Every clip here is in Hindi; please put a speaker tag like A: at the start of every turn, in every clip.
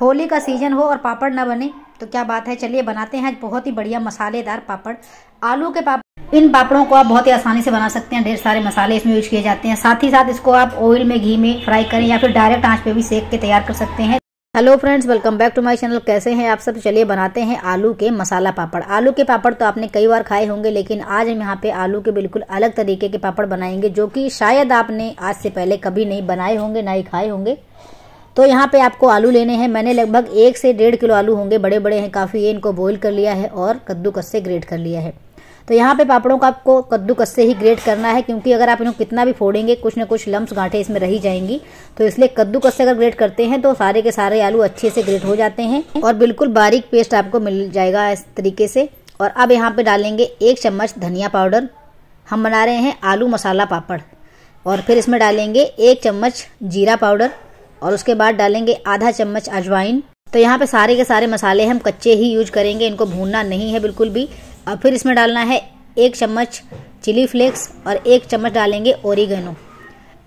A: होली का सीज़न हो और पापड़ ना बने तो क्या बात है चलिए बनाते हैं बहुत ही बढ़िया मसालेदार पापड़ आलू के पापड़ इन पापड़ों को आप बहुत ही आसानी से बना सकते हैं ढेर सारे मसाले इसमें यूज किए जाते हैं साथ ही साथ इसको आप ऑयल में घी में फ्राई करें या फिर डायरेक्ट आंच पे भी सेक के तैयार कर सकते हैं hello friends welcome back to my channel कैसे हैं आप सब चलिए बनाते हैं आलू के मसाला पापड़ आलू के पापड़ तो आपने कई बार खाए होंगे लेकिन आज हम यहाँ पे आलू के बिल्कुल अलग तरीके के पापड़ बनाएंगे जो कि शायद आपने आज से पहले कभी नहीं बनाए होंगे ना ही खाए होंगे तो यहाँ पे आपको आलू लेने हैं मैंने लगभग एक से डेढ़ किलो आलू होंगे बड़े बड़े हैं काफ़ी ये इनको बॉईल कर लिया है और कद्दूकस से ग्रेट कर लिया है तो यहाँ पे पापड़ों का आपको कद्दूकस से ही ग्रेट करना है क्योंकि अगर आप इन्हों कितना भी फोड़ेंगे कुछ ना कुछ लम्ब गांठे इसमें रही जाएंगी तो इसलिए कद्दूकस से अगर ग्रेट करते हैं तो सारे के सारे आलू अच्छे से ग्रेट हो जाते हैं और बिल्कुल बारीक पेस्ट आपको मिल जाएगा इस तरीके से और अब यहाँ पर डालेंगे एक चम्मच धनिया पाउडर हम बना रहे हैं आलू मसाला पापड़ और फिर इसमें डालेंगे एक चम्मच जीरा पाउडर और उसके बाद डालेंगे आधा चम्मच अजवाइन तो यहाँ पे सारे के सारे मसाले हम कच्चे ही यूज करेंगे इनको भूनना नहीं है बिल्कुल भी और फिर इसमें डालना है एक चम्मच चिली फ्लेक्स और एक चम्मच डालेंगे ओरिगेनो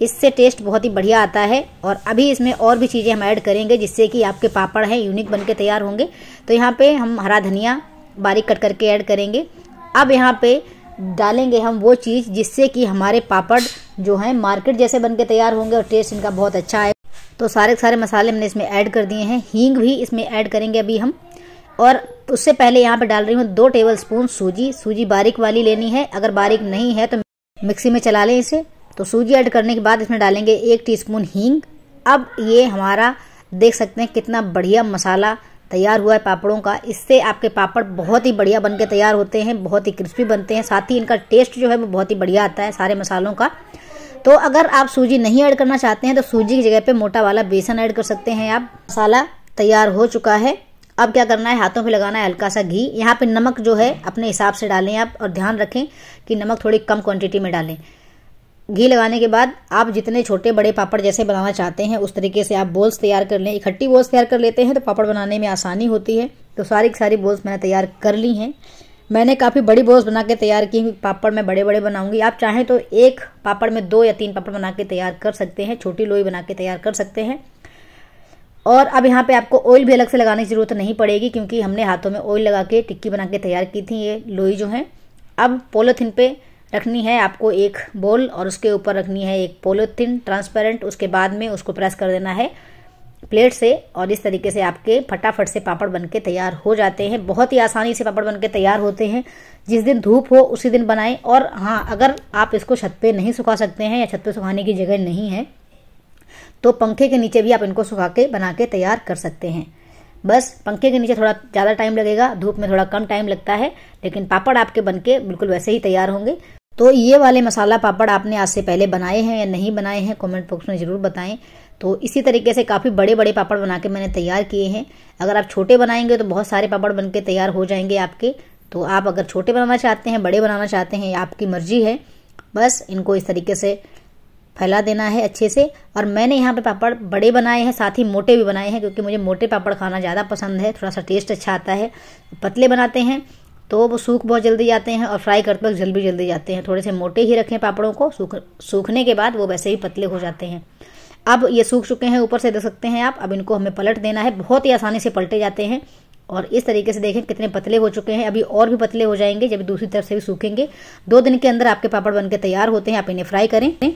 A: इससे टेस्ट बहुत ही बढ़िया आता है और अभी इसमें और भी चीज़ें हम ऐड करेंगे जिससे कि आपके पापड़ हैं यूनिक बन के तैयार होंगे तो यहाँ पे हम हरा धनिया बारीक कट करके ऐड करेंगे अब यहाँ पे डालेंगे हम वो चीज़ जिससे कि हमारे पापड़ जो हैं मार्केट जैसे बन के तैयार होंगे और टेस्ट इनका बहुत अच्छा है तो सारे सारे मसाले हमने इसमें ऐड कर दिए हैं हींग भी इसमें ऐड करेंगे अभी हम और उससे पहले यहाँ पे डाल रही हूँ दो टेबल स्पून सूजी सूजी बारीक वाली लेनी है अगर बारीक नहीं है तो मिक्सी में चला लें इसे तो सूजी ऐड करने के बाद इसमें डालेंगे एक टीस्पून हींग अब ये हमारा देख सकते हैं कितना बढ़िया मसाला तैयार हुआ है पापड़ों का इससे आपके पापड़ बहुत ही बढ़िया बन के तैयार होते हैं बहुत ही क्रिस्पी बनते हैं साथ ही इनका टेस्ट जो है वो बहुत ही बढ़िया आता है सारे मसालों का तो अगर आप सूजी नहीं ऐड करना चाहते हैं तो सूजी की जगह पे मोटा वाला बेसन ऐड कर सकते हैं आप मसाला तैयार हो चुका है अब क्या करना है हाथों पे लगाना है हल्का सा घी यहाँ पे नमक जो है अपने हिसाब से डालें आप और ध्यान रखें कि नमक थोड़ी कम क्वांटिटी में डालें घी लगाने के बाद आप जितने छोटे बड़े पापड़ जैसे बनाना चाहते हैं उस तरीके से आप बोल्स तैयार कर लें इकट्ठी बोल्स तैयार कर लेते हैं तो पापड़ बनाने में आसानी होती है तो सारी की सारी बोल्स मैंने तैयार कर ली हैं मैंने काफ़ी बड़ी बॉल्स बना के तैयार की पापड़ मैं बड़े बड़े बनाऊंगी आप चाहें तो एक पापड़ में दो या तीन पापड़ बना के तैयार कर सकते हैं छोटी लोई बना के तैयार कर सकते हैं और अब यहाँ पे आपको ऑयल भी अलग से लगाने की ज़रूरत नहीं पड़ेगी क्योंकि हमने हाथों में ऑयल लगा के टिक्की बना के तैयार की थी ये लोई जो है अब पोलोथीन पे रखनी है आपको एक बोल और उसके ऊपर रखनी है एक पोलोथीन ट्रांसपेरेंट उसके बाद में उसको प्रेस कर देना है प्लेट से और इस तरीके से आपके फटाफट से पापड़ बन के तैयार हो जाते हैं बहुत ही आसानी से पापड़ बन के तैयार होते हैं जिस दिन धूप हो उसी दिन बनाएं और हाँ अगर आप इसको छत पे नहीं सुखा सकते हैं या छत पे सुखाने की जगह नहीं है तो पंखे के नीचे भी आप इनको सुखा के बना के तैयार कर सकते हैं बस पंखे के नीचे थोड़ा ज़्यादा टाइम लगेगा धूप में थोड़ा कम टाइम लगता है लेकिन पापड़ आपके बन के बिल्कुल वैसे ही तैयार होंगे तो ये वाले मसाला पापड़ आपने आज से पहले बनाए हैं या नहीं बनाए हैं कमेंट बॉक्स में ज़रूर बताएं तो इसी तरीके से काफ़ी बड़े बड़े पापड़ बना के मैंने तैयार किए हैं अगर आप छोटे बनाएंगे तो बहुत सारे पापड़ बन के तैयार हो जाएंगे आपके तो आप अगर छोटे बनाना चाहते हैं बड़े बनाना चाहते हैं आपकी मर्जी है बस इनको इस तरीके से फैला देना है अच्छे से और मैंने यहाँ पे पापड़ बड़े बनाए हैं साथ ही मोटे भी बनाए हैं क्योंकि मुझे मोटे पापड़ खाना ज़्यादा पसंद है थोड़ा सा टेस्ट अच्छा आता है पतले बनाते हैं तो वो सूख बहुत जल्दी जाते हैं और फ्राई करते वक्त जल्दी जल्दी जाते हैं थोड़े से मोटे ही रखें पापड़ों को सूख सूखने के बाद वो वैसे ही पतले हो जाते हैं अब ये सूख चुके हैं ऊपर से देख सकते हैं आप अब इनको हमें पलट देना है बहुत ही आसानी से पलटे जाते हैं और इस तरीके से देखें कितने पतले हो चुके हैं अभी और भी पतले हो जाएंगे जब दूसरी तरफ से भी सूखेंगे दो दिन के अंदर आपके पापड़ बनके तैयार होते हैं आप इन्हें फ्राई करें